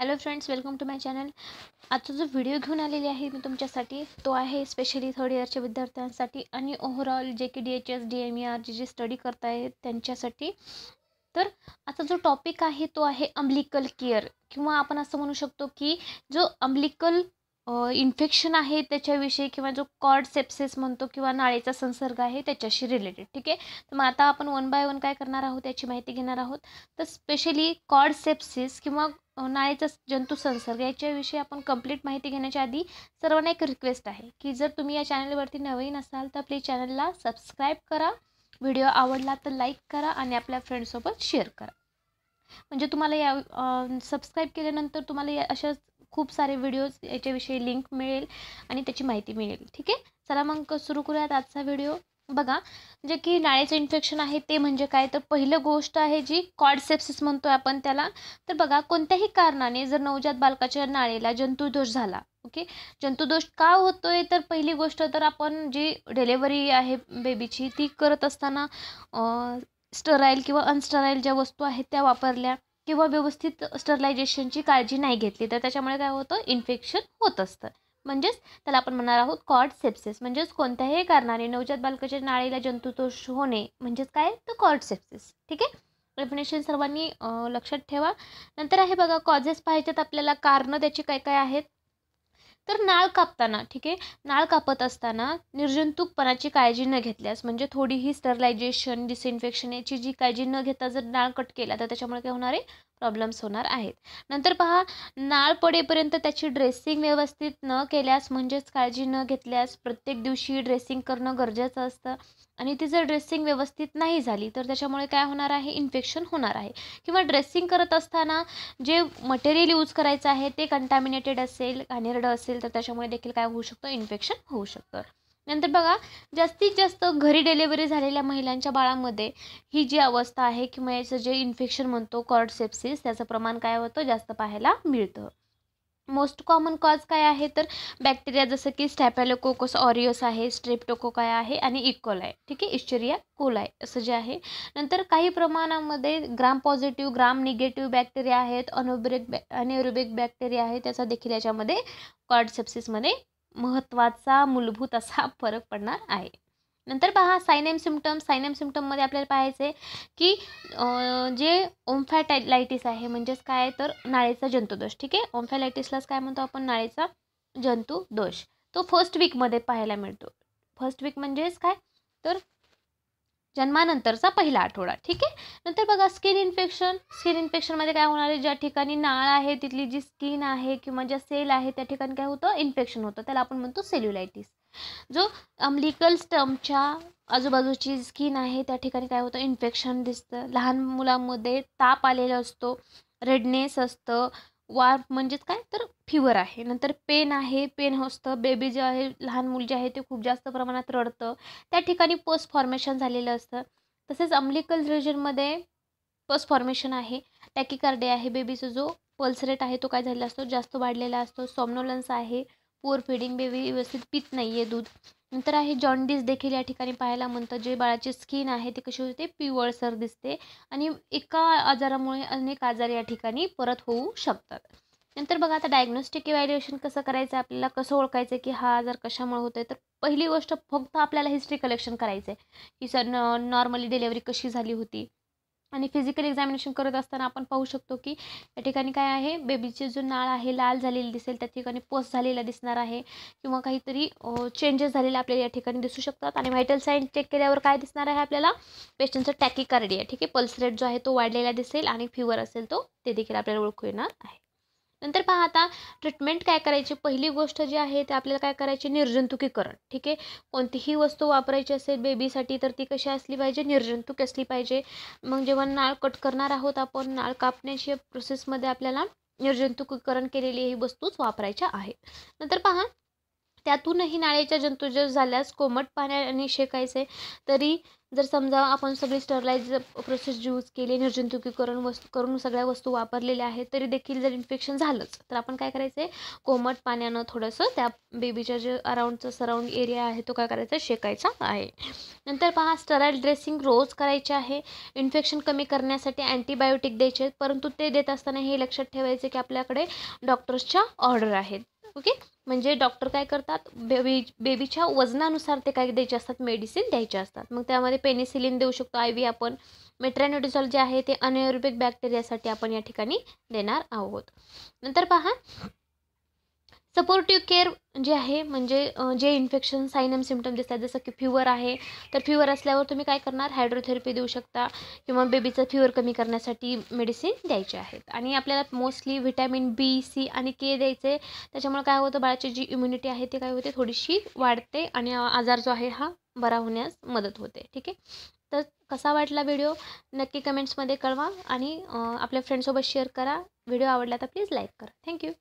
Hello friends welcome to my channel आजचा जो video घेऊन आलेली आहे मी तुमच्यासाठी तो आहे स्पेशली थर्ड इयरच्या विद्यार्थ्यांसाठी आणि ओव्हरऑल जे की D H S D M E R जे जे स्टडी करत त्यांच्यासाठी तर आता जो टॉपिक आहे तो आहे अम्लिकल केअर किंवा आपण असं म्हणू शकतो की जो अम्लिकल इन्फेक्शन आहे त्याच्याविषयी किंवा जो कॉर्ड सेप्सेस म्हणतो किंवा नाळेचा संसर्ग आहे त्याच्याशी रिलेटेड ठीक आहे तर मग आता आपण वन बाय वन काय करणार आहोत याची माहिती घेणार आहोत तर स्पेशली कॉर्ड सेप्सिस किंवा उन्हाळ्याचा जंतू संसर्ग याच्याविषयी आपण कंप्लीट माहिती घेण्याच्या आधी सर्वांना एक रिक्वेस्ट आहे की जर तुम्ही या चॅनलवरती नवीन असाल तर प्लीज चॅनलला सबस्क्राईब करा व्हिडिओ आवडला तर लाईक करा आणि आपल्या फ्रेंडसोबत शेअर करा म्हणजे तुम्हाला या सबस्क्राईब केल्यानंतर तुम्हाला या अशा खूप सारे व्हिडिओज याच्याविषयी लिंक मिळेल आणि त्याची माहिती मिळेल ठीक आहे चला मग सुरू करूयात आजचा व्हिडिओ बघा जे की नाळेचं इन्फेक्शन आहे ते म्हणजे काय तर पहिलं गोष्ट आहे जी कॉडसेप्सिस म्हणतो आपण त्याला तर बघा कोणत्याही कारणाने जर नवजात बालकाच्या नाळेला जंतुदोष झाला ओके जंतुदोष का होतोय तर पहिली गोष्ट तर आपण जी डिलेवरी आहे बेबीची ती करत असताना स्टराईल किंवा अनस्टराईल ज्या वस्तू आहेत त्या वापरल्या किंवा व्यवस्थित स्टरलायझेशनची काळजी नाही घेतली तर त्याच्यामुळे काय होतं इन्फेक्शन होत असतं म्हणजेच त्याला आपण म्हणणार आहोत कॉर्ड सेप्सिस म्हणजेच कोणत्याही कारणाने नवजात बालकाच्या नाळीला जंतुतोष होणे म्हणजेच काय तर कॉर्ड सेप्सिस ठीक आहे डेफिनेशन सर्वांनी लक्षात ठेवा नंतर आहे बघा कॉजेस पाहिजेत आपल्याला कारणं त्याची काय काय आहेत तर नाळ कापताना ठीक आहे नाळ कापत असताना निर्जंतुकपणाची काळजी न घेतल्यास म्हणजे थोडीही स्टरलायझेशन डिसइन्फेक्शन याची जी काळजी न घेता जर नाळ कट केला तर त्याच्यामुळे काय होणार आहे प्रॉब्लेम्स होणार आहेत नंतर पहा नाळ पडेपर्यंत त्याची ड्रेसिंग व्यवस्थित न केल्यास म्हणजेच काळजी न घेतल्यास प्रत्येक दिवशी ड्रेसिंग करणं गरजेचं असतं आणि ती जर ड्रेसिंग व्यवस्थित नाही झाली तर त्याच्यामुळे काय होणार आहे इन्फेक्शन होणार आहे किंवा ड्रेसिंग करत असताना जे मटेरियल यूज करायचं आहे ते कंटॅमिनेटेड असेल घाणेरडं असेल तर त्याच्यामुळे देखील काय होऊ शकतं इन्फेक्शन होऊ शकतं नंतर बघा जास्तीत जास्त घरी डिलेवरी झालेल्या महिलांच्या बाळामध्ये ही जी अवस्था आहे किंवा याचं जे इन्फेक्शन म्हणतो कॉर्डसेप्सिस त्याचं प्रमाण काय होतं जास्त पाहायला मिळतं मोस्ट कॉमन कॉज काय आहे तर बॅक्टेरिया जसं की स्टॅपॅलोकोकोस ऑरिओस आहे स्ट्रेप्टोको काय आहे आणि इकोल e. आहे ठीक आहे इश्चेरिया आहे असं जे आहे नंतर काही प्रमाणामध्ये gram positive gram negative bacteria आहेत अनोब्रेक बॅ अनोरुबिक बॅक्टेरिया आहे त्याचा देखील याच्यामध्ये कॉर्डसेप्सिसमध्ये महत्त्वाचा मूलभूत असा फरक पडणार आहे नंतर पहा सायनेम सिमटम सायनेम सिमटममध्ये आपल्याला पाहायचं की जे ओम्फॅटायलायटिस आहे म्हणजेच काय तर नाळेचा जंतुदोष ठीक आहे ओम्फॅलायटिसलाच काय म्हणतो आपण नाळेचा जंतुदोष तो फर्स्ट वीकमध्ये पाहायला मिळतो फर्स्ट वीक म्हणजेच काय तर जन्मानंतरचा पहिला आठवडा ठीक आहे नंतर बघा स्किन इन्फेक्शन स्किन इन्फेक्शनमध्ये काय होणार आहे ज्या ठिकाणी नाळ आहे तिथली जी स्किन आहे किंवा ज्या सेल आहे त्या ठिकाणी काय होतं इन्फेक्शन होतं त्याला आपण म्हणतो सेल्युलायटिस जो अम्लिकल स्टम्पच्या आजूबाजूची स्किन आहे त्या ठिकाणी काय होतं इन्फेक्शन दिसतं लहान मुलांमध्ये ताप आलेला असतो रेडनेस असतं वार म्हणजेच काय तर फिवर आहे नंतर पेन आहे पेन असतं बेबी जे आहे लहान मुल जे आहे ते खूप जास्त प्रमाणात रडतं त्या ठिकाणी पोस्ट फॉर्मेशन झालेलं असतं तसेच अम्लिकल रेजरमध्ये पस फॉर्मेशन आहे टॅकिकार्डे आहे बेबीचा जो पल्स रेट आहे तो काय झालेला असतो जास्त वाढलेला असतो सॉम्नोलन्स आहे पुअर फिडिंग बेबी व्यवस्थित पित नाही आहे दूध नंतर आहे जॉन्डिस देखील या ठिकाणी पाहायला म्हणतात जे बाळाची स्किन आहे ते कशी होते पिवळसर दिसते आणि एका आजारामुळे अनेक आजार या ठिकाणी परत होऊ शकतात नंतर बघा आता डायग्नोस्टिक इव्हॅल्युएशन कसं करायचं आपल्याला कसं ओळखायचं की हा जर कशामुळे होतो आहे तर पहिली गोष्ट फक्त आपल्याला हिस्ट्री कलेक्शन करायचं आहे की सर नॉर्मली डिलेवरी कशी झाली होती आणि फिजिकल एक्झामिनेशन करत असताना आपण पाहू शकतो की या ठिकाणी काय आहे बेबीचे जो नाळ आहे लाल झालेली दिसेल त्या ठिकाणी पोस झालेला दिसणार आहे किंवा काहीतरी चेंजेस झालेले आपल्याला या ठिकाणी दिसू शकतात आणि व्हायटल साईन चेक केल्यावर काय दिसणार आहे आपल्याला पेशंटचं टॅकी कार्डिया ठीक आहे पल्स रेट जो आहे तो वाढलेला दिसेल आणि फिवर असेल तो ते देखील आपल्याला ओळखू येणार आहे नंतर पहा आता ट्रीटमेंट काय करायची पहिली गोष्ट जी आहे ते आपल्याला काय करायची निर्जंतुकीकरण ठीक आहे कोणतीही वस्तू वापरायची असेल बेबीसाठी तर ती कशी असली पाहिजे निर्जंतुक असली पाहिजे मग जेव्हा नाळ कट करणार आहोत आपण नाळ कापण्याची प्रोसेसमध्ये आपल्याला निर्जंतुकीकरण केलेली ही वस्तूच वापरायच्या आहेत नंतर पहा त्यातूनही नाळेच्या जंतुजस झाल्यास कोमट पाण्याने शेकायचे तरी जर समजा आपण सगळी स्टरलाइज प्रोसेस यूज केली निर्जंतुकीकरण वस्तू करून सगळ्या वस्तू वापरलेल्या आहेत तरी देखील जर इन्फेक्शन झालंच तर आपण काय करायचं आहे कोमट पाण्यानं थोडंसं त्या बेबीच्या जे अराउंडचं सराउंड एरिया आहे तो काय करायचा शेकायचा आहे नंतर पहा स्टराईल ड्रेसिंग रोज करायचे आहे इन्फेक्शन कमी करण्यासाठी अँटीबायोटिक द्यायचे परंतु ते देत असताना हे लक्षात ठेवायचे की आपल्याकडे डॉक्टर्सच्या ऑर्डर आहेत ओके म्हणजे डॉक्टर काय करतात बेबी बेबीच्या वजनानुसार ते काय द्यायचे असतात मेडिसिन द्यायचे असतात मग त्यामध्ये पेनिसिलिन देऊ शकतो आय व्ही आपण मेट्रॅनोडिझॉल जे आहे ते अनएरोबिक बॅक्टेरियासाठी आपण या ठिकाणी देणार आहोत नंतर पहा सपोर्टिव्ह केअर जे आहे म्हणजे जे इन्फेक्शन साईन एम सिमटम दिसतात जसं की फिवर आहे तर फिवर असल्यावर तुम्ही काय करणार हायड्रोथेरपी देऊ शकता किंवा बेबीचं फिवर कमी करण्यासाठी मेडिसिन द्यायचे आहेत आणि आपल्याला मोस्टली व्हिटॅमिन बी सी आणि के द्यायचे त्याच्यामुळे काय होतं बाळाची जी इम्युनिटी आहे ती काय होते थोडीशी वाढते आणि आजार जो आहे हा बरा होण्यास मदत होते ठीक आहे तर कसा वाटला व्हिडिओ नक्की कमेंट्समध्ये कळवा आणि आपल्या फ्रेंडसोबत शेअर करा व्हिडिओ आवडला तर प्लीज लाईक करा थँक्यू